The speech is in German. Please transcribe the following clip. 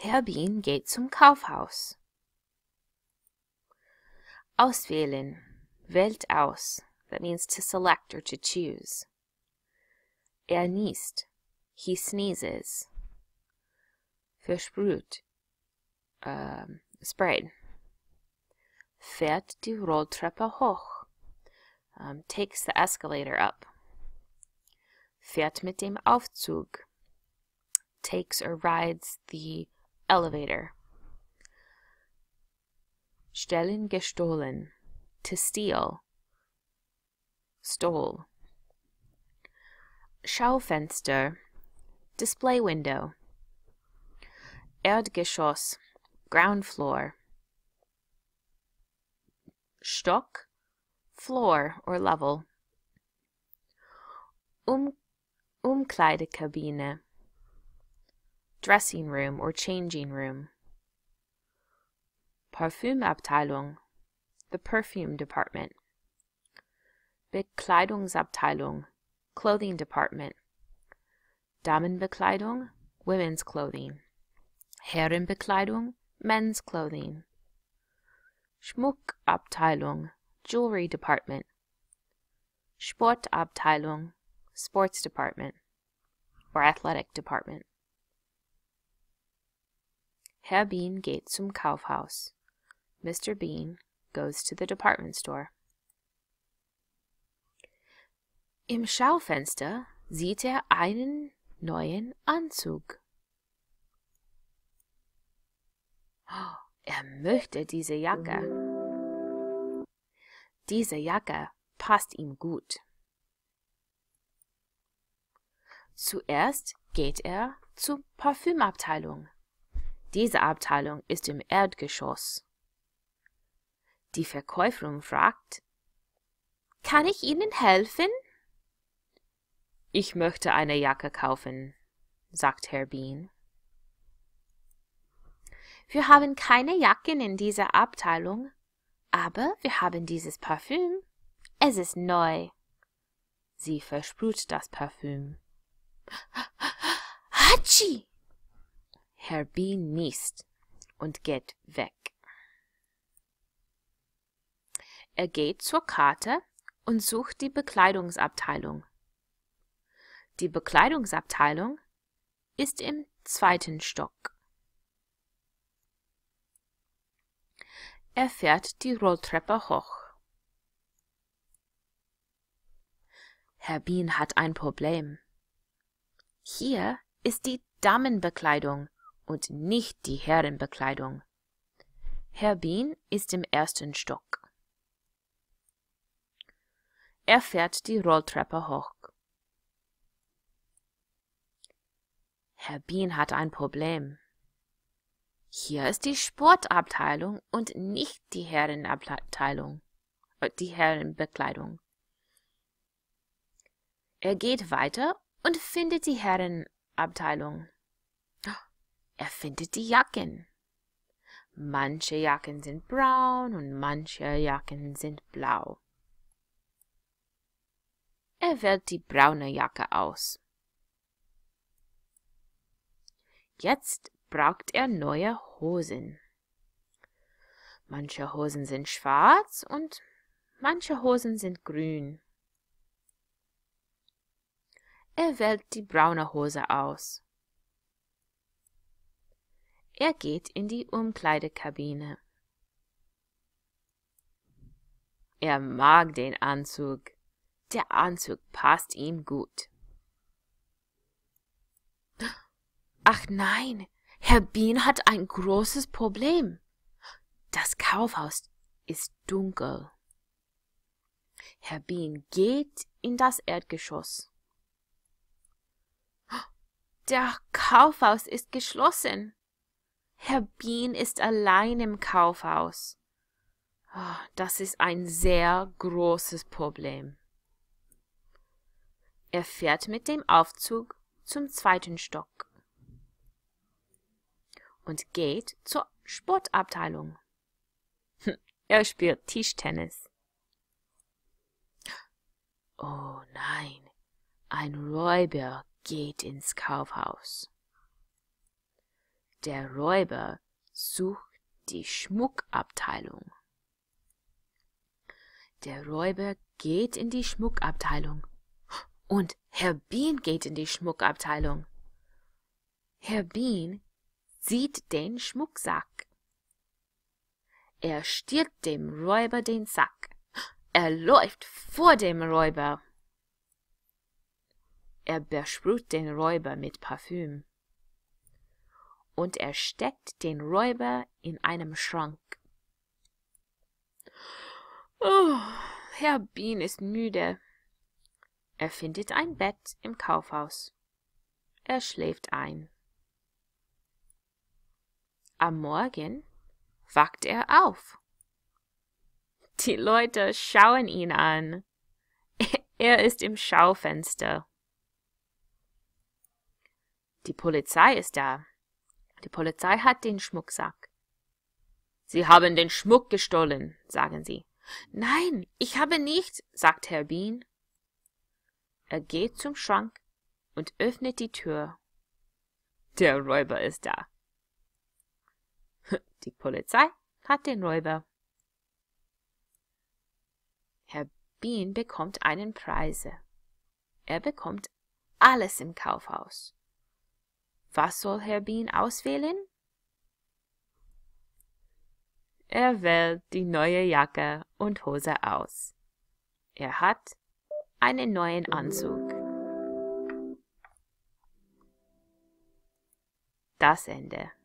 Herbin geht zum Kaufhaus. Auswählen. Wählt aus. That means to select or to choose. Er niest. He sneezes. Versprüht. Um, ähm, sprayed. Fährt die Rolltreppe hoch. Um, ähm, takes the escalator up. Fährt mit dem Aufzug. Takes or rides the elevator. Stellen gestohlen, to steal, stole. Schaufenster, display window. Erdgeschoss, ground floor. Stock, floor or level. Um Umkleidekabine, dressing room or changing room. Parfümabteilung, the perfume department. Bekleidungsabteilung, clothing department. Damenbekleidung, women's clothing. Herrenbekleidung, men's clothing. Schmuckabteilung, jewelry department. Sportabteilung, sports department or athletic department. Herr Bean geht zum Kaufhaus. Mr. Bean goes to the department store. Im Schaufenster sieht er einen neuen Anzug. Oh, er möchte diese Jacke. Diese Jacke passt ihm gut. Zuerst geht er zur Parfümabteilung. Diese Abteilung ist im Erdgeschoss. Die Verkäuferin fragt, Kann ich Ihnen helfen? Ich möchte eine Jacke kaufen, sagt Herr Bean. Wir haben keine Jacken in dieser Abteilung, aber wir haben dieses Parfüm. Es ist neu. Sie versprüht das Parfüm. Hatschi! Herr B. niest und geht weg. Er geht zur Karte und sucht die Bekleidungsabteilung. Die Bekleidungsabteilung ist im zweiten Stock. Er fährt die Rolltreppe hoch. Herr Bean hat ein Problem. Hier ist die Damenbekleidung und nicht die Herrenbekleidung. Herr Bean ist im ersten Stock. Er fährt die Rolltreppe hoch. Herr Bean hat ein Problem. Hier ist die Sportabteilung und nicht die Herrenabteilung, äh, die Herrenbekleidung. Er geht weiter und findet die Herrenabteilung er findet die Jacken. Manche Jacken sind braun und manche Jacken sind blau. Er wählt die braune Jacke aus. Jetzt braucht er neue Hosen. Manche Hosen sind schwarz und manche Hosen sind grün. Er wählt die braune Hose aus. Er geht in die Umkleidekabine. Er mag den Anzug. Der Anzug passt ihm gut. Ach nein, Herr Bean hat ein großes Problem. Das Kaufhaus ist dunkel. Herr Bean geht in das Erdgeschoss. Der Kaufhaus ist geschlossen. Herr Bean ist allein im Kaufhaus. Oh, das ist ein sehr großes Problem. Er fährt mit dem Aufzug zum zweiten Stock und geht zur Sportabteilung. Hm, er spielt Tischtennis. Oh nein, ein Räuber geht ins Kaufhaus. Der Räuber sucht die Schmuckabteilung. Der Räuber geht in die Schmuckabteilung. Und Herr Bean geht in die Schmuckabteilung. Herr Bean sieht den Schmucksack. Er stiehlt dem Räuber den Sack. Er läuft vor dem Räuber. Er besprüht den Räuber mit Parfüm und er steckt den Räuber in einem Schrank. Oh, Herr Bean ist müde. Er findet ein Bett im Kaufhaus. Er schläft ein. Am Morgen wacht er auf. Die Leute schauen ihn an. Er ist im Schaufenster. Die Polizei ist da. Die Polizei hat den Schmucksack. Sie haben den Schmuck gestohlen, sagen sie. Nein, ich habe nicht, sagt Herr Bean. Er geht zum Schrank und öffnet die Tür. Der Räuber ist da. Die Polizei hat den Räuber. Herr Bean bekommt einen Preise. Er bekommt alles im Kaufhaus. Was soll Herr Bean auswählen? Er wählt die neue Jacke und Hose aus. Er hat einen neuen Anzug. Das Ende.